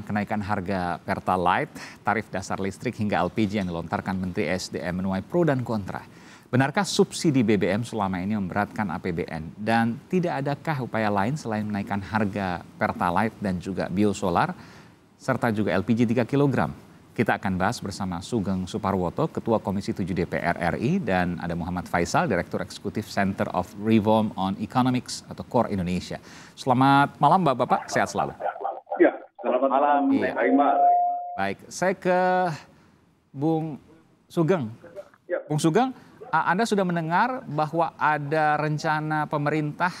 tentang kenaikan harga Pertalite, tarif dasar listrik hingga LPG yang dilontarkan Menteri SDM menuai pro dan kontra. Benarkah subsidi BBM selama ini memberatkan APBN? Dan tidak adakah upaya lain selain menaikkan harga Pertalite dan juga biosolar, serta juga LPG 3 kg? Kita akan bahas bersama Sugeng Suparwoto, Ketua Komisi 7 DPR RI, dan ada Muhammad Faisal, Direktur Eksekutif Center of Reform on Economics atau CORE Indonesia. Selamat malam Bapak-Bapak, sehat selalu. Selamat malam, iya. Pak Baik, saya ke Bung Sugeng. Ya. Bung Sugeng, Anda sudah mendengar bahwa ada rencana pemerintah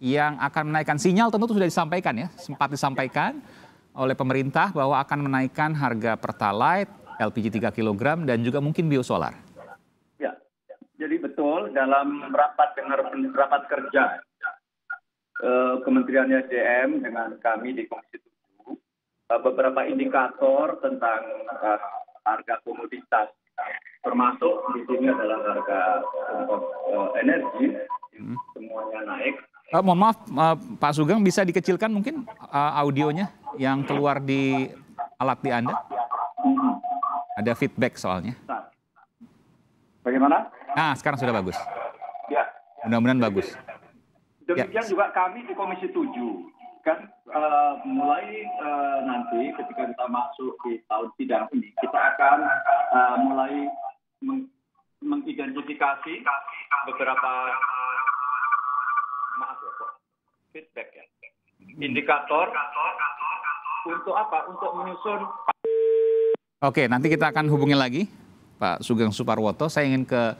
yang akan menaikkan sinyal tentu sudah disampaikan ya, sempat disampaikan oleh pemerintah bahwa akan menaikkan harga Pertalite, LPG 3 kg dan juga mungkin biosolar. Ya. Jadi betul dalam rapat dengar rapat kerja eh, Kementerian SDM dengan kami di Komisi Eh, beberapa indikator tentang eh, harga komoditas termasuk di sini adalah harga uh, energi hmm. semuanya naik. Uh, mohon maaf uh, Pak Sugeng bisa dikecilkan mungkin uh, audionya yang keluar di alat di Anda? Hmm. Ada feedback soalnya. Bagaimana? Nah, sekarang sudah bagus. Ya. Mudah-mudahan bagus. Demikian ya. juga kami di Komisi 7 Eh, mulai uh, nanti ketika kita masuk di tahun sidang ini, kita akan uh, mulai meng mengidentifikasi beberapa maaf ya, feedback ya, indikator untuk apa? Untuk menyusun. Oke, nanti kita akan hubungi lagi Pak Sugeng Suparwoto. Saya ingin ke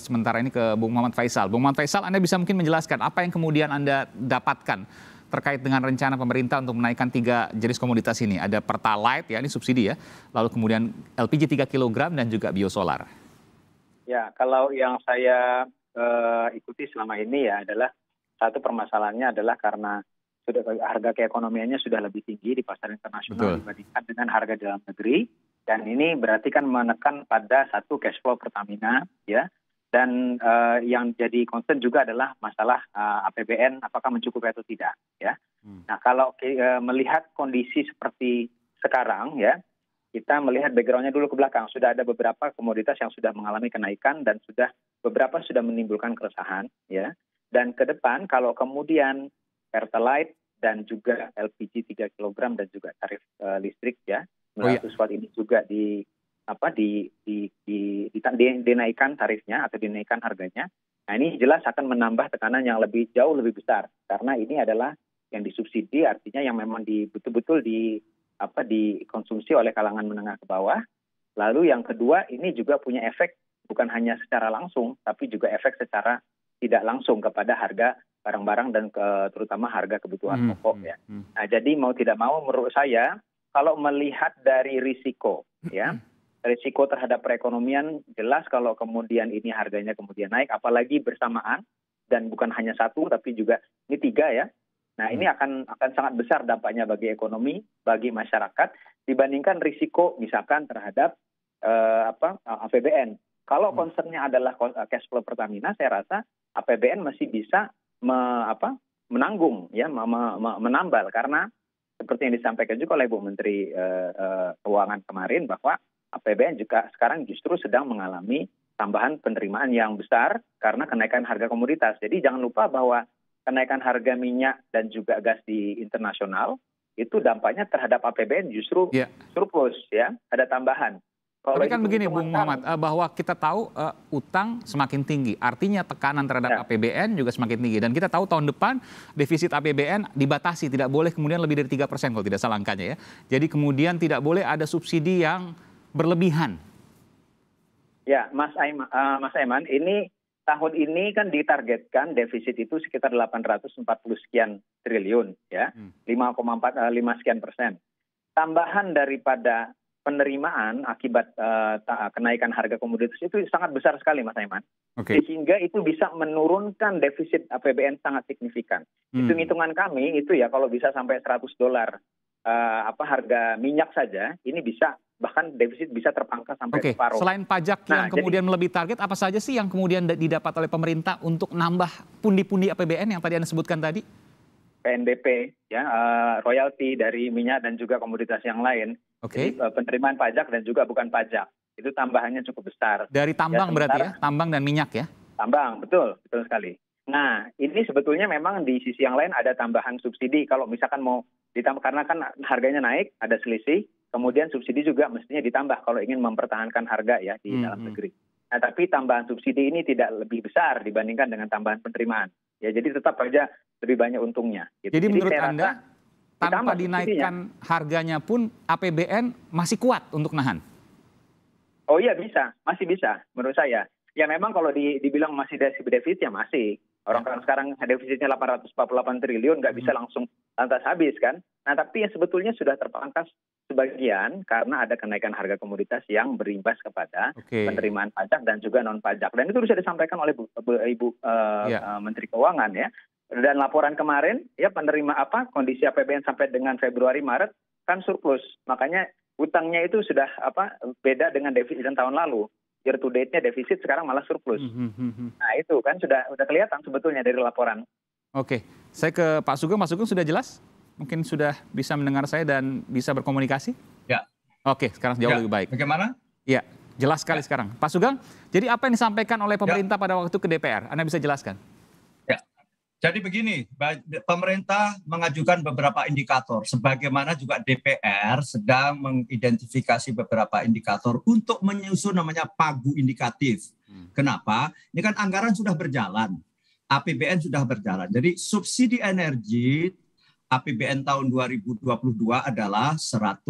sementara ini ke Bung Muhammad Faisal. Bung Muhammad Faisal, Anda bisa mungkin menjelaskan apa yang kemudian Anda dapatkan terkait dengan rencana pemerintah untuk menaikkan tiga jenis komoditas ini. Ada Pertalite, ya ini subsidi ya, lalu kemudian LPG 3 kg dan juga biosolar. Ya, kalau yang saya uh, ikuti selama ini ya adalah satu permasalahannya adalah karena sudah harga keekonomiannya sudah lebih tinggi di pasar internasional Betul. dibandingkan dengan harga dalam negeri dan ini berarti kan menekan pada satu cash flow Pertamina ya dan eh, yang jadi concern juga adalah masalah eh, APBN apakah mencukupi atau tidak ya. Hmm. Nah kalau eh, melihat kondisi seperti sekarang ya kita melihat backgroundnya dulu ke belakang sudah ada beberapa komoditas yang sudah mengalami kenaikan dan sudah beberapa sudah menimbulkan keresahan ya dan ke depan kalau kemudian pertalite dan juga LPG 3 kg dan juga tarif uh, listrik ya melalui oh, iya. watt ini juga di apa di, di, di, di, dinaikkan tarifnya atau dinaikkan harganya, nah ini jelas akan menambah tekanan yang lebih jauh lebih besar karena ini adalah yang disubsidi artinya yang memang di, betul-betul di apa dikonsumsi oleh kalangan menengah ke bawah. Lalu yang kedua ini juga punya efek bukan hanya secara langsung tapi juga efek secara tidak langsung kepada harga barang-barang dan ke, terutama harga kebutuhan hmm, pokok hmm, ya. Hmm. Nah, jadi mau tidak mau menurut saya kalau melihat dari risiko ya risiko terhadap perekonomian jelas kalau kemudian ini harganya kemudian naik, apalagi bersamaan dan bukan hanya satu tapi juga ini tiga ya. Nah ini hmm. akan akan sangat besar dampaknya bagi ekonomi, bagi masyarakat dibandingkan risiko misalkan terhadap eh, apa APBN. Kalau hmm. concernnya adalah eh, cash flow Pertamina, saya rasa APBN masih bisa me, apa, menanggung ya, me, me, menambal karena seperti yang disampaikan juga oleh Bu Menteri eh, eh, Keuangan kemarin bahwa APBN juga sekarang justru sedang mengalami tambahan penerimaan yang besar karena kenaikan harga komoditas. Jadi jangan lupa bahwa kenaikan harga minyak dan juga gas di internasional itu dampaknya terhadap APBN justru ya. surplus ya, ada tambahan. Kalau Tapi kan begini Bung Muhammad, eh, bahwa kita tahu uh, utang semakin tinggi, artinya tekanan terhadap ya. APBN juga semakin tinggi. Dan kita tahu tahun depan defisit APBN dibatasi, tidak boleh kemudian lebih dari 3 persen kalau tidak salah angkanya ya. Jadi kemudian tidak boleh ada subsidi yang berlebihan? Ya, Mas Aiman, uh, eh, Mas Aiman ini tahun ini kan ditargetkan defisit itu sekitar 840 sekian triliun ya, hmm. 5,4 uh, 5 sekian persen. Tambahan daripada penerimaan akibat uh, kenaikan harga komoditas itu sangat besar sekali Mas Aiman. Okay. Sehingga itu bisa menurunkan defisit APBN sangat signifikan. Hmm. Hitung-hitungan kami itu ya kalau bisa sampai 100 dolar uh, apa harga minyak saja ini bisa bahkan defisit bisa terpangkas sampai okay. separuh. Selain pajak nah, yang kemudian jadi, melebihi target, apa saja sih yang kemudian didapat oleh pemerintah untuk nambah pundi-pundi APBN yang tadi Anda sebutkan tadi? PNBP, ya, uh, royalti dari minyak dan juga komoditas yang lain. Okay. Jadi uh, penerimaan pajak dan juga bukan pajak. Itu tambahannya cukup besar. Dari ya, tambang ya, berarti ya? Tambang dan minyak ya? Tambang, betul. Betul sekali. Nah, ini sebetulnya memang di sisi yang lain ada tambahan subsidi. Kalau misalkan mau ditambah, karena kan harganya naik, ada selisih. Kemudian subsidi juga mestinya ditambah kalau ingin mempertahankan harga ya di hmm. dalam hmm. negeri. Nah, tapi tambahan subsidi ini tidak lebih besar dibandingkan dengan tambahan penerimaan. Ya, jadi tetap saja lebih banyak untungnya. Gitu. Jadi, jadi menurut Anda rasa, tanpa dinaikkan subsidinya. harganya pun APBN masih kuat untuk nahan? Oh iya bisa, masih bisa menurut saya. Ya memang kalau di, dibilang masih defisit ya masih. Orang orang ya. sekarang defisitnya 848 triliun nggak hmm. bisa langsung lantas habis kan. Nah, tapi yang sebetulnya sudah terpangkas sebagian karena ada kenaikan harga komoditas yang berimbas kepada okay. penerimaan pajak dan juga non pajak. Dan itu sudah disampaikan oleh Bu, Bu, Ibu uh, eh, yeah. Ya. Menteri Keuangan ya. Dan laporan kemarin ya penerima apa kondisi APBN sampai dengan Februari Maret kan surplus. Makanya utangnya itu sudah apa beda dengan defisit tahun lalu. Year to date-nya defisit sekarang malah surplus. Hmm, hmm, hmm, nah, itu kan sudah sudah kelihatan sebetulnya dari laporan. Oke. Okay. Saya ke Pak Sugeng, Pak Sugeng sudah jelas? mungkin sudah bisa mendengar saya dan bisa berkomunikasi? Ya. Oke, sekarang jauh ya. lebih baik. Bagaimana? Ya, jelas sekali ya. sekarang. Pak Sugeng, jadi apa yang disampaikan oleh ya. pemerintah ya. pada waktu ke DPR? Anda bisa jelaskan? Ya. Jadi begini, pemerintah mengajukan beberapa indikator, sebagaimana juga DPR sedang mengidentifikasi beberapa indikator untuk menyusun namanya pagu indikatif. Hmm. Kenapa? Ini kan anggaran sudah berjalan, APBN sudah berjalan. Jadi subsidi energi APBN tahun 2022 adalah 134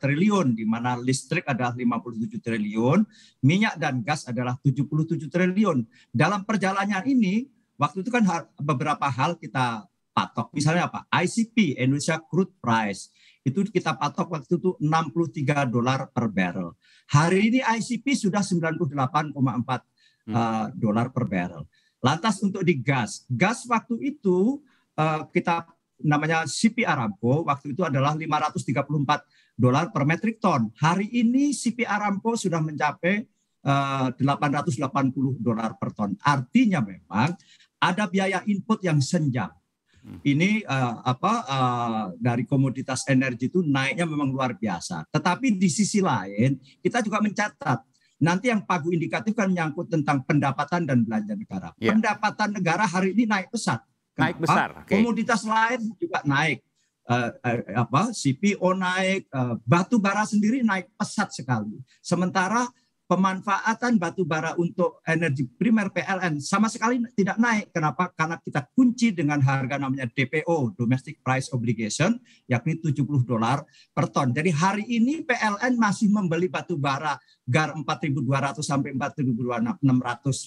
triliun, di mana listrik adalah 57 triliun, minyak dan gas adalah 77 triliun. Dalam perjalanan ini, waktu itu kan beberapa hal kita patok. Misalnya apa? ICP, Indonesia Crude Price. Itu kita patok waktu itu 63 dolar per barrel. Hari ini ICP sudah 98,4 uh, hmm. eh, dolar per barrel. Lantas untuk di gas, gas waktu itu uh, kita namanya CP Aramco waktu itu adalah 534 dolar per metrik ton. Hari ini CP Aramco sudah mencapai eh, uh, 880 dolar per ton. Artinya memang ada biaya input yang senjang. Hmm. Ini uh, apa uh, dari komoditas energi itu naiknya memang luar biasa. Tetapi di sisi lain kita juga mencatat nanti yang pagu indikatif kan menyangkut tentang pendapatan dan belanja negara. Yeah. Pendapatan negara hari ini naik pesat naik besar. Okay. Komoditas lain juga naik. Uh, uh, apa CPO naik, uh, batu bara sendiri naik pesat sekali. Sementara pemanfaatan batu bara untuk energi primer PLN sama sekali tidak naik. Kenapa? Karena kita kunci dengan harga namanya DPO, Domestic Price Obligation, yakni 70 dolar per ton. Jadi hari ini PLN masih membeli batu bara GAR 4.200 sampai 4.600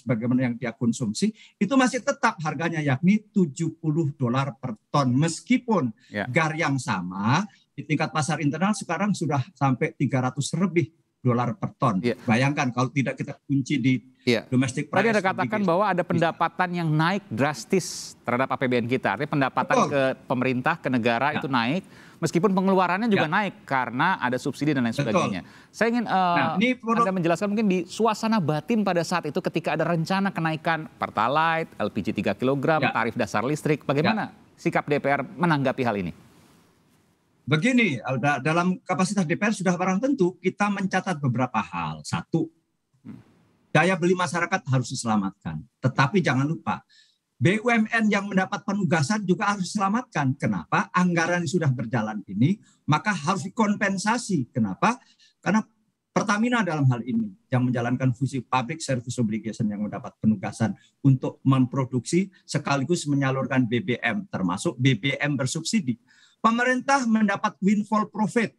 bagaimana yang dia konsumsi, itu masih tetap harganya yakni 70 dolar per ton. Meskipun yeah. GAR yang sama di tingkat pasar internal sekarang sudah sampai 300 lebih dolar per ton. Yeah. Bayangkan kalau tidak kita kunci di yeah. domestic Tadi ada katakan bahwa ada pendapatan yang naik drastis terhadap APBN kita. Artinya pendapatan Betul. ke pemerintah, ke negara ya. itu naik. Meskipun pengeluarannya juga ya. naik karena ada subsidi dan lain Betul. sebagainya. Saya ingin uh, nah, ini produk... Anda menjelaskan mungkin di suasana batin pada saat itu ketika ada rencana kenaikan Pertalite, LPG 3 kg, ya. tarif dasar listrik. Bagaimana ya. sikap DPR menanggapi hal ini? Begini, dalam kapasitas DPR sudah barang tentu kita mencatat beberapa hal. Satu, daya beli masyarakat harus diselamatkan. Tetapi jangan lupa, BUMN yang mendapat penugasan juga harus diselamatkan. Kenapa? Anggaran yang sudah berjalan ini, maka harus dikompensasi. Kenapa? Karena Pertamina dalam hal ini yang menjalankan fungsi public service obligation yang mendapat penugasan untuk memproduksi sekaligus menyalurkan BBM termasuk BBM bersubsidi. Pemerintah mendapat windfall profit,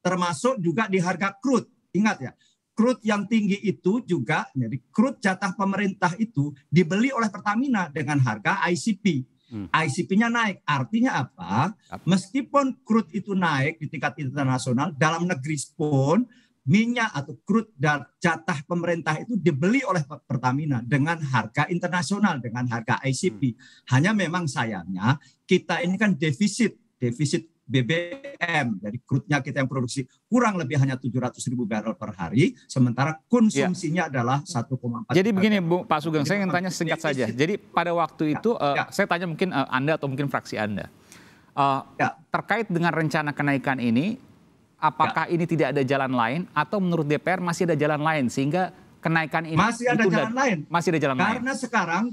termasuk juga di harga crude. Ingat ya, crude yang tinggi itu juga jadi crude jatah pemerintah itu dibeli oleh Pertamina dengan harga ICP. Hmm. ICP-nya naik. Artinya apa? Meskipun crude itu naik di tingkat internasional, dalam negeri pun minyak atau crude dan jatah pemerintah itu dibeli oleh Pertamina dengan harga internasional, dengan harga ICP. Hmm. Hanya memang sayangnya kita ini kan defisit defisit BBM dari crude-nya kita yang produksi kurang lebih hanya 700 ribu barrel per hari, sementara konsumsinya ya. adalah 1,4. Jadi begini Bu Pak Sugeng, saya ingin tanya singkat saja. Jadi pada waktu ya, itu uh, ya. saya tanya mungkin uh, Anda atau mungkin fraksi Anda. Uh, ya. Terkait dengan rencana kenaikan ini, apakah ya. ini tidak ada jalan lain atau menurut DPR masih ada jalan lain sehingga kenaikan ini masih ada jalan lain masih ada jalan karena lain karena sekarang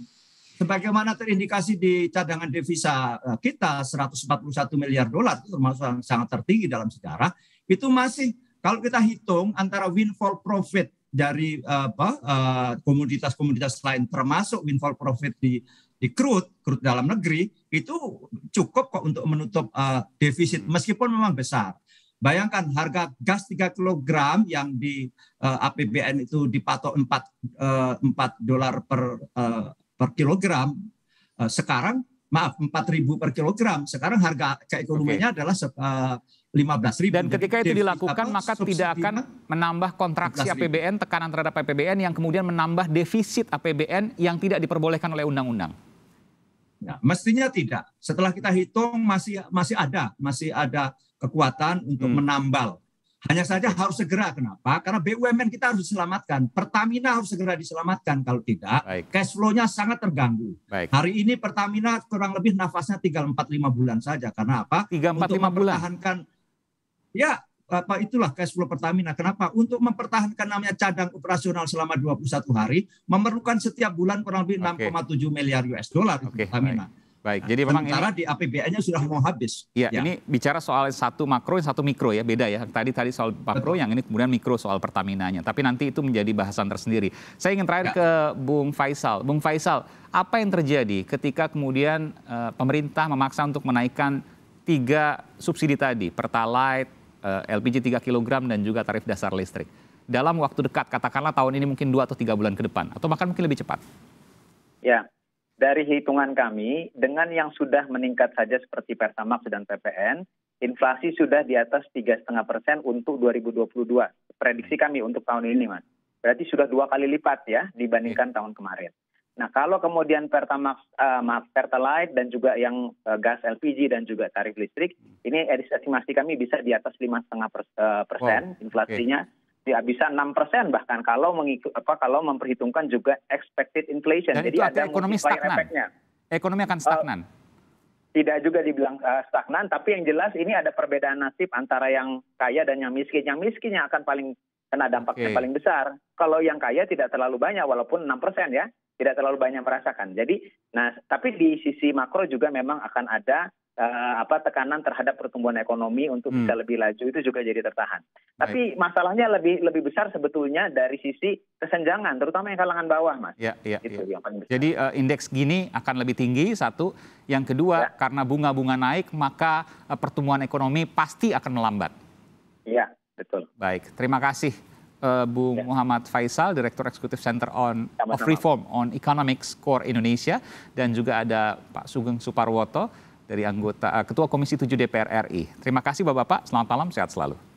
sebagaimana terindikasi di cadangan devisa eh, kita 141 miliar dolar itu termasuk yang sangat tertinggi dalam sejarah itu masih kalau kita hitung antara windfall profit dari eh, apa eh, komoditas-komoditas lain termasuk windfall profit di di crude, crude dalam negeri itu cukup kok untuk menutup uh, defisit meskipun memang besar. Bayangkan harga gas 3 kg yang di uh, APBN itu dipatok 4 uh, 4 dolar per uh, per kilogram. Eh, sekarang maaf 4.000 per kilogram. Sekarang harga keekonomiannya okay. adalah uh, ribu. Dan ketika itu dilakukan maka tidak akan menambah kontraksi APBN, tekanan terhadap APBN yang kemudian menambah defisit APBN yang tidak diperbolehkan oleh undang-undang. Ya, mestinya tidak. Setelah kita hitung masih masih ada, masih ada kekuatan untuk hmm. menambal hanya saja harus segera. Kenapa? Karena BUMN kita harus diselamatkan. Pertamina harus segera diselamatkan. Kalau tidak, Baik. cash flow-nya sangat terganggu. Baik. Hari ini Pertamina kurang lebih nafasnya 3-4-5 bulan saja. Karena apa? 3, 4, Untuk mempertahankan, bulan. ya apa itulah cash flow Pertamina. Kenapa? Untuk mempertahankan namanya cadang operasional selama 21 hari memerlukan setiap bulan kurang lebih okay. tujuh miliar US dollar okay. Pertamina. Baik. Baik, jadi memang ini, di APBN-nya sudah mau habis. Iya, ya. ini bicara soal satu makro satu mikro ya, beda ya. Tadi tadi soal makro Betul. yang ini kemudian mikro soal Pertamina-nya. Tapi nanti itu menjadi bahasan tersendiri. Saya ingin terakhir ya. ke Bung Faisal. Bung Faisal, apa yang terjadi ketika kemudian uh, pemerintah memaksa untuk menaikkan tiga subsidi tadi, Pertalite, uh, LPG 3 kg dan juga tarif dasar listrik? Dalam waktu dekat, katakanlah tahun ini mungkin dua atau tiga bulan ke depan atau bahkan mungkin lebih cepat. Ya, dari hitungan kami, dengan yang sudah meningkat saja seperti Pertamax dan PPN, inflasi sudah di atas tiga 3,5 persen untuk 2022. Prediksi kami untuk tahun ini, Mas. Berarti sudah dua kali lipat ya dibandingkan iya. tahun kemarin. Nah, kalau kemudian Pertamax, uh, eh, maaf, Pertalite dan juga yang uh, gas LPG dan juga tarif listrik, ini estimasi kami bisa di atas 5,5 persen wow. inflasinya. Okay ya bisa enam persen bahkan kalau mengikut apa kalau memperhitungkan juga expected inflation. Dan Jadi ada ekonomi stagnan. Efeknya. Ekonomi akan eh, stagnan. Uh, tidak juga dibilang uh, stagnan, tapi yang jelas ini ada perbedaan nasib antara yang kaya dan yang miskin. Yang miskinnya akan paling kena dampaknya okay. paling besar. Kalau yang kaya tidak terlalu banyak, walaupun enam persen ya, tidak terlalu banyak merasakan. Jadi, nah tapi di sisi makro juga memang akan ada uh, apa tekanan terhadap pertumbuhan ekonomi untuk hmm. bisa lebih laju itu juga jadi tertahan. Baik. Tapi masalahnya lebih lebih besar sebetulnya dari sisi kesenjangan, terutama yang kalangan bawah, mas. Ya, ya, itu ya. yang besar. Jadi uh, indeks gini akan lebih tinggi satu, yang kedua ya. karena bunga-bunga naik maka uh, pertumbuhan ekonomi pasti akan melambat. Iya, betul. Baik, terima kasih. Bu Bung ya. Muhammad Faisal, Direktur Eksekutif Center on Sama of Reform on Economics Core Indonesia, dan juga ada Pak Sugeng Suparwoto, dari anggota eh, Ketua Komisi 7 DPR RI. Terima kasih Bapak-Bapak, selamat malam, sehat selalu.